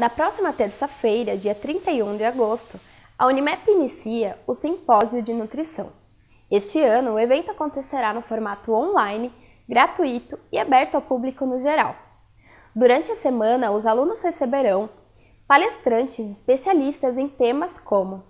Na próxima terça-feira, dia 31 de agosto, a Unimep inicia o Simpósio de Nutrição. Este ano, o evento acontecerá no formato online, gratuito e aberto ao público no geral. Durante a semana, os alunos receberão palestrantes especialistas em temas como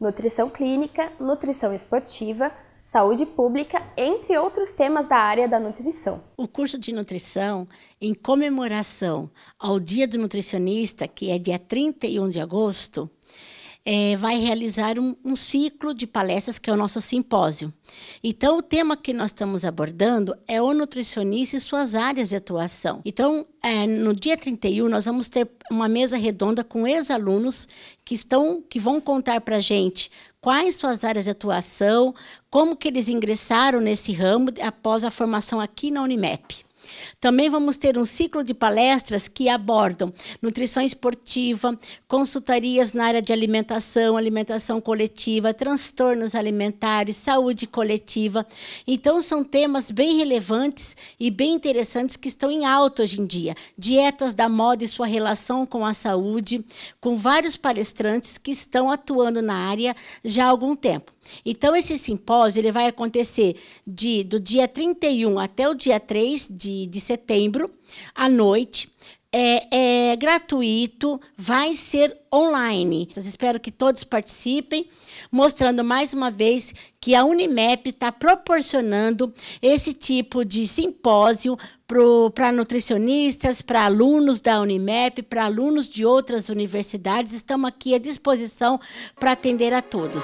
nutrição clínica, nutrição esportiva, saúde pública, entre outros temas da área da nutrição. O curso de nutrição, em comemoração ao Dia do Nutricionista, que é dia 31 de agosto, é, vai realizar um, um ciclo de palestras, que é o nosso simpósio. Então, o tema que nós estamos abordando é o nutricionista e suas áreas de atuação. Então, é, no dia 31, nós vamos ter uma mesa redonda com ex-alunos que estão, que vão contar para a gente quais suas áreas de atuação, como que eles ingressaram nesse ramo após a formação aqui na Unimep. Também vamos ter um ciclo de palestras que abordam nutrição esportiva, consultorias na área de alimentação, alimentação coletiva, transtornos alimentares, saúde coletiva. Então, são temas bem relevantes e bem interessantes que estão em alta hoje em dia. Dietas da moda e sua relação com a saúde, com vários palestrantes que estão atuando na área já há algum tempo. Então, esse simpósio ele vai acontecer de, do dia 31 até o dia 3 de, de setembro, à noite. É, é, gratuito, vai ser online. Espero que todos participem, mostrando mais uma vez que a Unimep está proporcionando esse tipo de simpósio para nutricionistas, para alunos da Unimep, para alunos de outras universidades. Estamos aqui à disposição para atender a todos.